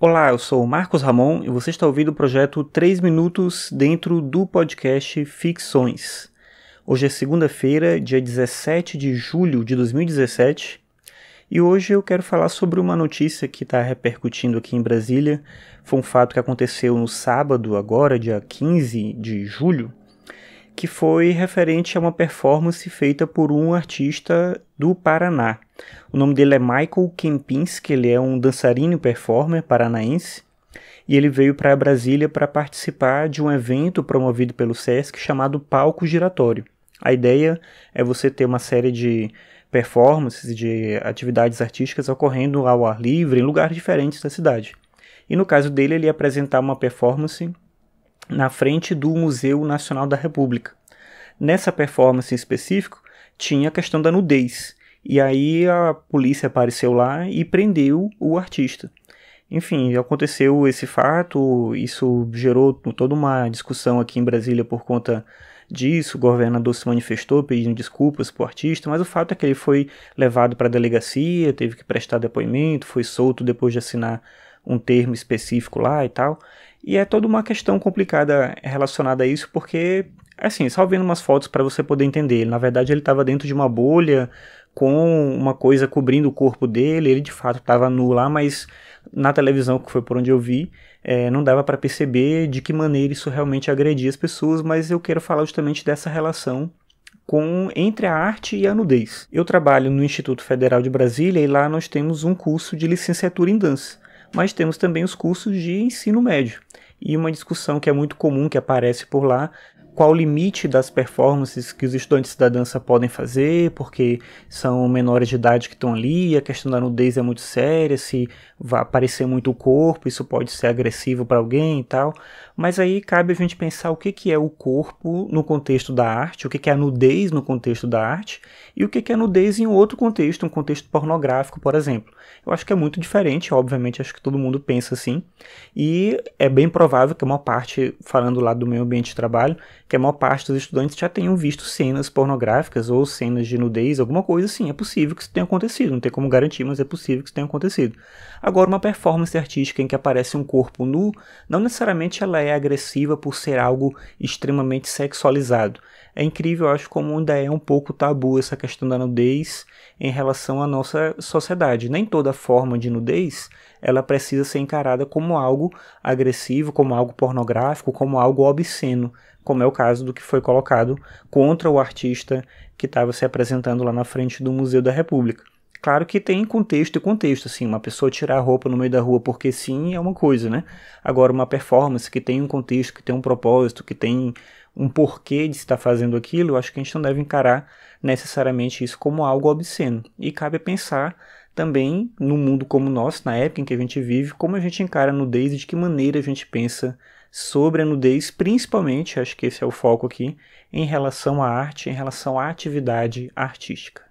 Olá, eu sou Marcos Ramon e você está ouvindo o projeto 3 Minutos dentro do podcast Ficções. Hoje é segunda-feira, dia 17 de julho de 2017, e hoje eu quero falar sobre uma notícia que está repercutindo aqui em Brasília. Foi um fato que aconteceu no sábado, agora, dia 15 de julho, que foi referente a uma performance feita por um artista do Paraná. O nome dele é Michael Kempinski, ele é um dançarino e performer paranaense e ele veio para Brasília para participar de um evento promovido pelo SESC chamado Palco Giratório. A ideia é você ter uma série de performances, de atividades artísticas ocorrendo ao ar livre em lugares diferentes da cidade. E no caso dele, ele ia apresentar uma performance na frente do Museu Nacional da República. Nessa performance em específico, tinha a questão da nudez. E aí a polícia apareceu lá e prendeu o artista. Enfim, aconteceu esse fato, isso gerou toda uma discussão aqui em Brasília por conta disso, o governador se manifestou pedindo desculpas para o artista, mas o fato é que ele foi levado para a delegacia, teve que prestar depoimento, foi solto depois de assinar um termo específico lá e tal. E é toda uma questão complicada relacionada a isso, porque, assim, só vendo umas fotos para você poder entender, na verdade ele estava dentro de uma bolha com uma coisa cobrindo o corpo dele, ele de fato estava nu lá, mas na televisão, que foi por onde eu vi, é, não dava para perceber de que maneira isso realmente agredia as pessoas, mas eu quero falar justamente dessa relação com entre a arte e a nudez. Eu trabalho no Instituto Federal de Brasília e lá nós temos um curso de licenciatura em dança, mas temos também os cursos de ensino médio. E uma discussão que é muito comum que aparece por lá qual o limite das performances que os estudantes da dança podem fazer, porque são menores de idade que estão ali, a questão da nudez é muito séria, se vai aparecer muito o corpo, isso pode ser agressivo para alguém e tal. Mas aí cabe a gente pensar o que, que é o corpo no contexto da arte, o que, que é a nudez no contexto da arte, e o que, que é a nudez em outro contexto, um contexto pornográfico, por exemplo. Eu acho que é muito diferente, obviamente, acho que todo mundo pensa assim, e é bem provável que uma parte, falando lá do meio ambiente de trabalho, que a maior parte dos estudantes já tenham visto cenas pornográficas ou cenas de nudez, alguma coisa assim. É possível que isso tenha acontecido, não tem como garantir, mas é possível que isso tenha acontecido. Agora, uma performance artística em que aparece um corpo nu, não necessariamente ela é agressiva por ser algo extremamente sexualizado. É incrível, eu acho, como ainda é um pouco tabu essa questão da nudez em relação à nossa sociedade. Nem toda forma de nudez ela precisa ser encarada como algo agressivo, como algo pornográfico, como algo obsceno como é o caso do que foi colocado contra o artista que estava se apresentando lá na frente do Museu da República. Claro que tem contexto e contexto, assim, uma pessoa tirar a roupa no meio da rua porque sim é uma coisa, né? Agora, uma performance que tem um contexto, que tem um propósito, que tem um porquê de se estar tá fazendo aquilo, eu acho que a gente não deve encarar necessariamente isso como algo obsceno. E cabe pensar também, no mundo como o nosso, na época em que a gente vive, como a gente encara a nudez e de que maneira a gente pensa sobre a nudez, principalmente, acho que esse é o foco aqui, em relação à arte, em relação à atividade artística.